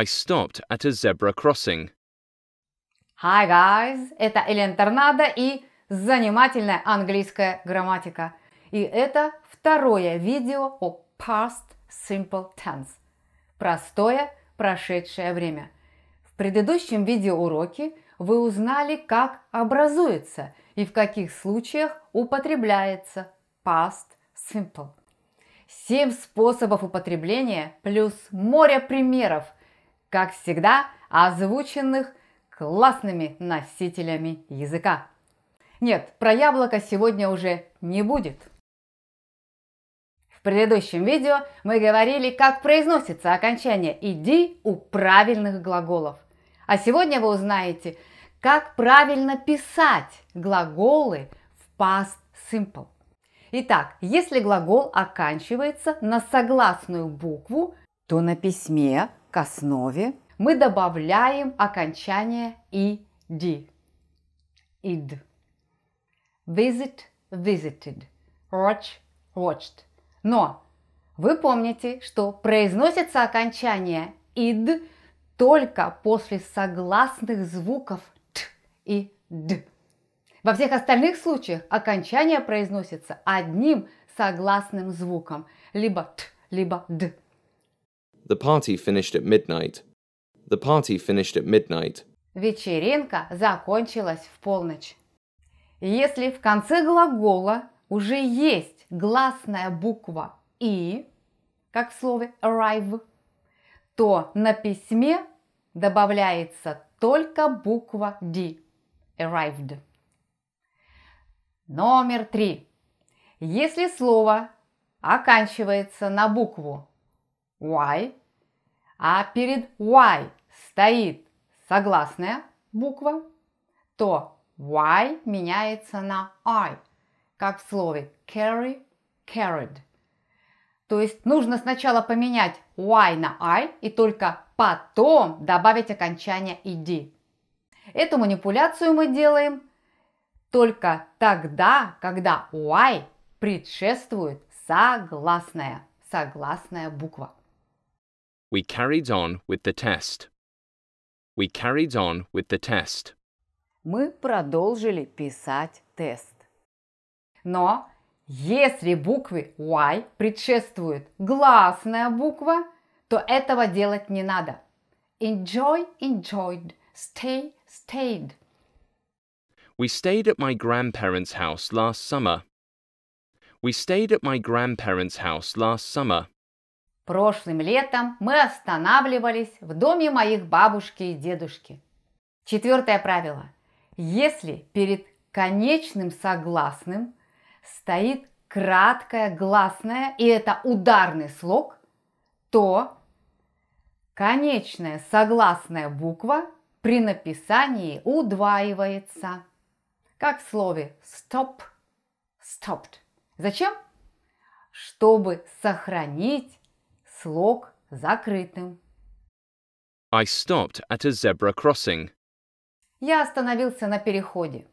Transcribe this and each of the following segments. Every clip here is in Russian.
I stopped at a zebra crossing. Hi, guys! Это Элен Торнадо и занимательная английская грамматика. И это второе видео о past simple tense. Простое прошедшее время. В предыдущем видеоуроке вы узнали, как образуется и в каких случаях употребляется past simple. Семь способов употребления плюс море примеров – как всегда, озвученных классными носителями языка. Нет, про яблоко сегодня уже не будет. В предыдущем видео мы говорили, как произносится окончание «иди» у правильных глаголов. А сегодня вы узнаете, как правильно писать глаголы в past simple. Итак, если глагол оканчивается на согласную букву, то на письме к основе мы добавляем окончание id. Id. Visit, visited. Watch, watched. Но вы помните, что произносится окончание id только после согласных звуков т и д. Во всех остальных случаях окончание произносится одним согласным звуком, либо т, либо д. The party finished at midnight. The party finished at midnight. Вечеринка закончилась в полночь. Если в конце глагола уже есть гласная буква «и», как в слове arrive, то на письме добавляется только буква D – arrived. Номер три. Если слово оканчивается на букву Y, а перед Y стоит согласная буква, то Y меняется на I, как в слове carry, carried. То есть нужно сначала поменять Y на I и только потом добавить окончание ed. Эту манипуляцию мы делаем только тогда, когда Y предшествует согласная, согласная буква. We carried on with the test. We carried on with the test. Мы продолжили писать тест. Но если буквы Y предшествует гласная буква, то этого делать не надо. Enjoy, enjoyed, stay, stayed. We stayed at my grandparents' house last summer. We stayed at my grandparents' house last summer. Прошлым летом мы останавливались в доме моих бабушки и дедушки. Четвертое правило. Если перед конечным согласным стоит краткое гласное, и это ударный слог, то конечная согласная буква при написании удваивается. Как в слове stop, stopped. Зачем? Чтобы сохранить слог закрытым. I stopped at a zebra crossing. Я остановился на переходе.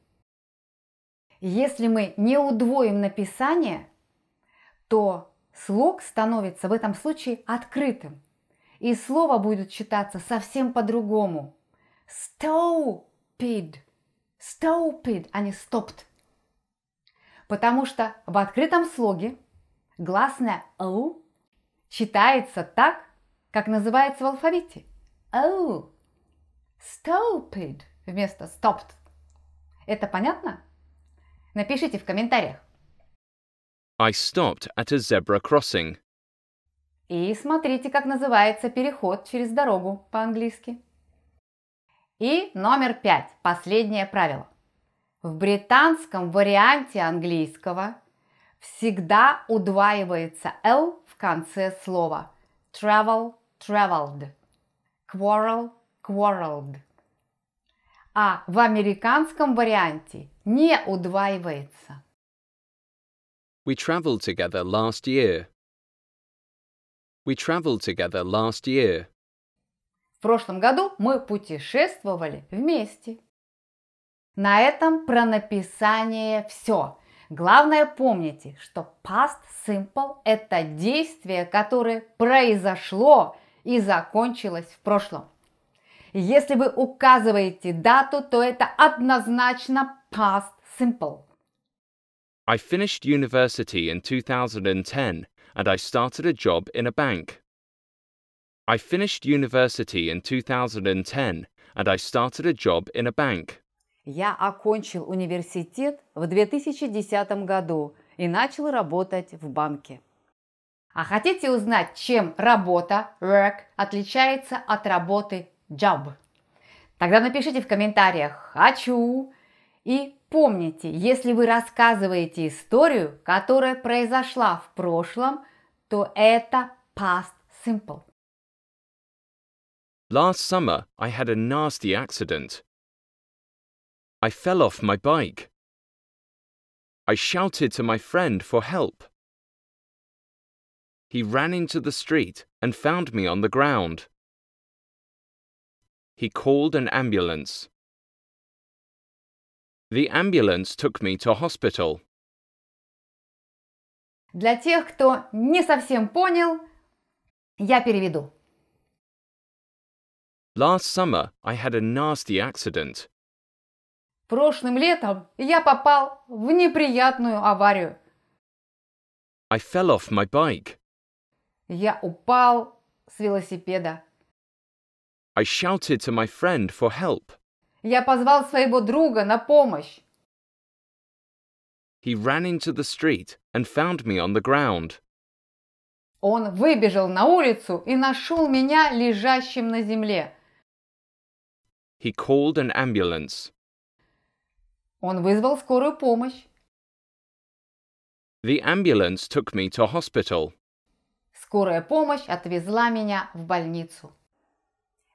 Если мы не удвоим написание, то слог становится в этом случае открытым. И слово будет читаться совсем по-другому. Stupid. Stupid, а не stopped. Потому что в открытом слоге гласное «л» читается так, как называется в алфавите. Oh, stupid вместо stopped. Это понятно? Напишите в комментариях. I stopped at a zebra crossing. И смотрите, как называется переход через дорогу по-английски. И номер пять, последнее правило. В британском варианте английского всегда удваивается L в конце слова. Travel, traveled. Quarrel, quarreled. А в американском варианте не удваивается. We traveled together last year. We traveled together last year. В прошлом году мы путешествовали вместе. На этом про написание все. Главное помните, что past simple – это действие, которое произошло и закончилось в прошлом. Если вы указываете дату, то это однозначно past simple. I finished university in 2010 and I started a job in a bank. I finished university in 2010 and I started a job in a bank. Я окончил университет в 2010 году и начал работать в банке. А хотите узнать, чем работа work отличается от работы job? Тогда напишите в комментариях «хочу». И помните, если вы рассказываете историю, которая произошла в прошлом, то это past simple. Last summer, I had a nasty accident. I fell off my bike. I shouted to my friend for help. He ran into the street and found me on the ground. He called an ambulance. The ambulance took me to hospital. Для тех, кто не совсем понял, я переведу. Last summer, I had a nasty accident. Прошлым летом я попал в неприятную аварию. I fell off my bike. Я упал с велосипеда. I shouted to my friend for help. Я позвал своего друга на помощь. He ran into the street and found me on the ground. Он выбежал на улицу и нашел меня лежащим на земле. He called an ambulance. Он вызвал скорую помощь. The ambulance took me to hospital. Скорая помощь отвезла меня в больницу.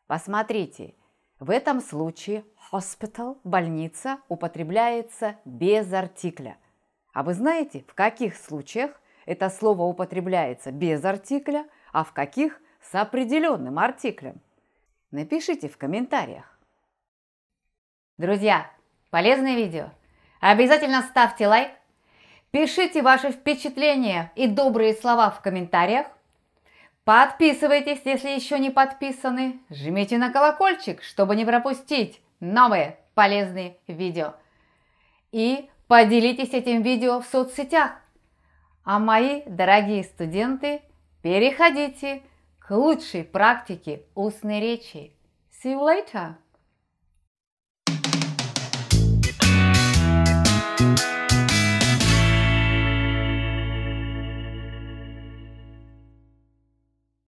Посмотрите, в этом случае hospital, больница, употребляется без артикля. А вы знаете, в каких случаях это слово употребляется без артикля, а в каких с определенным артиклем? Напишите в комментариях. Друзья, полезное видео. Обязательно ставьте лайк, пишите ваши впечатления и добрые слова в комментариях. Подписывайтесь, если еще не подписаны. Жмите на колокольчик, чтобы не пропустить новые полезные видео. И поделитесь этим видео в соцсетях. А мои дорогие студенты, переходите к лучшей практике устной речи. See you later!